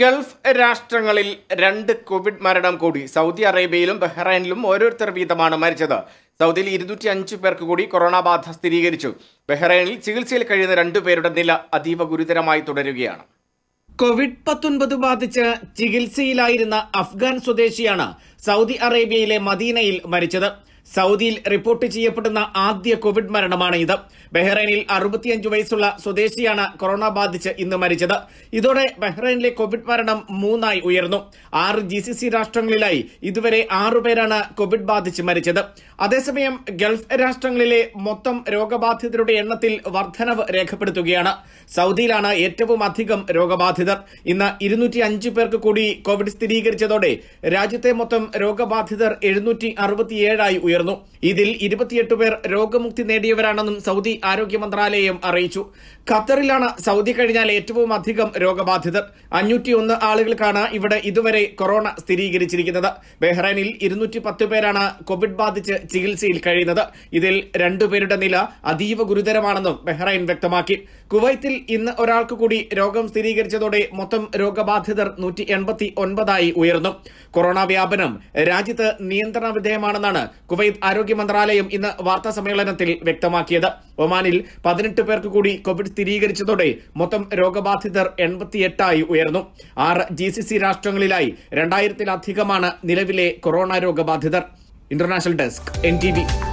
Gulf രാഷ്ട്രങ്ങളിൽ രണ്ട് Covid മരണം കൂടി സൗദി അറേബ്യയിലും ബഹ്റൈനിലും ഓരോരുത്തർ വീതമാണ് മരിച്ചത് സൗദിയിൽ ഇരുന്നൂറ്റി അഞ്ച് പേർക്ക് കൂടി കൊറോണ ബാധ സ്ഥിരീകരിച്ചു ബഹ്റൈനിൽ ചികിത്സയിൽ കഴിയുന്ന രണ്ടുപേരുടെ നില അതീവ ഗുരുതരമായി തുടരുകയാണ് കോവിഡ് പത്തൊൻപത് ബാധിച്ച് ചികിത്സയിലായിരുന്ന അഫ്ഗാൻ സ്വദേശിയാണ് സൗദി അറേബ്യയിലെ മദീനയിൽ മരിച്ചത് സൗദിയിൽ റിപ്പോർട്ട് ചെയ്യപ്പെടുന്ന ആദ്യ കോവിഡ് മരണമാണ് ഇത് ബഹ്റൈനിൽ അറുപത്തിയഞ്ച് വയസ്സുള്ള സ്വദേശിയാണ് കൊറോണ ബാധിച്ച് ഇന്ന് മരിച്ചത് ഇതോടെ ബഹ്റൈനിലെ കോവിഡ് മരണം മൂന്നായി ഉയർന്നു ആറ് ജി സി സി രാഷ്ട്രങ്ങളിലായി ഇതുവരെ ആറുപേരാണ് കോവിഡ് ബാധിച്ച് മരിച്ചത് അതേസമയം ഗൾഫ് രാഷ്ട്രങ്ങളിലെ മൊത്തം രോഗബാധിതരുടെ എണ്ണത്തിൽ വർധനവ് രേഖപ്പെടുത്തുകയാണ് സൗദിയിലാണ് ഏറ്റവും അധികം രോഗബാധിതർ ഇന്ന് ഇരുന്നൂറ്റി അഞ്ച് പേർക്ക് കൂടി കോവിഡ് സ്ഥിരീകരിച്ചതോടെ രാജ്യത്തെ മൊത്തം രോഗബാധിതർ എഴുന്നൂറ്റി അറുപത്തിയേഴായി ഉയർന്നു ഉയർന്നു ഇതിൽ ഇരുപത്തിയെട്ട് പേർ രോഗമുക്തി നേടിയവരാണെന്നും സൗദി ആരോഗ്യ മന്ത്രാലയം അറിയിച്ചു ഖത്തറിലാണ് സൗദി കഴിഞ്ഞാൽ ഏറ്റവും അധികം രോഗബാധിതർ അഞ്ഞൂറ്റിയൊന്ന് ആളുകൾക്കാണ് ഇവിടെ ഇതുവരെ കൊറോണ സ്ഥിരീകരിച്ചിരിക്കുന്നത് ബഹ്റൈനിൽ ഇരുന്നൂറ്റി പത്ത് പേരാണ് കോവിഡ് ബാധിച്ച് ചികിത്സയിൽ കഴിയുന്നത് ഇതിൽ രണ്ടുപേരുടെ നില അതീവ ഗുരുതരമാണെന്നും ബഹ്റൈൻ വ്യക്തമാക്കി കുവൈത്തിൽ ഇന്ന് ഒരാൾക്ക് കൂടി രോഗം സ്ഥിരീകരിച്ചതോടെ മൊത്തം രോഗബാധിതർ നൂറ്റി എൺപത്തി ഒൻപതായി ഉയർന്നു കൊറോണ വ്യാപനം രാജ്യത്ത് നിയന്ത്രണ വിധേയമാണെന്നാണ് കുവൈത്ത് ആരോഗ്യ മന്ത്രാലയം ഇന്ന് വാർത്താ സമ്മേളനത്തിൽ വ്യക്തമാക്കിയത് ഒമാനിൽ പതിനെട്ട് പേർക്ക് കൂടി കോവിഡ് സ്ഥിരീകരിച്ചതോടെ മൊത്തം രോഗബാധിതർ എൺപത്തിയെട്ടായി ഉയർന്നു ആറ് ജി സി സി രാഷ്ട്രങ്ങളിലായി രണ്ടായിരത്തിലധികമാണ് നിലവിലെ കൊറോണ രോഗബാധിതർ ഇന്റർനാഷണൽ ഡെസ്ക് എൻ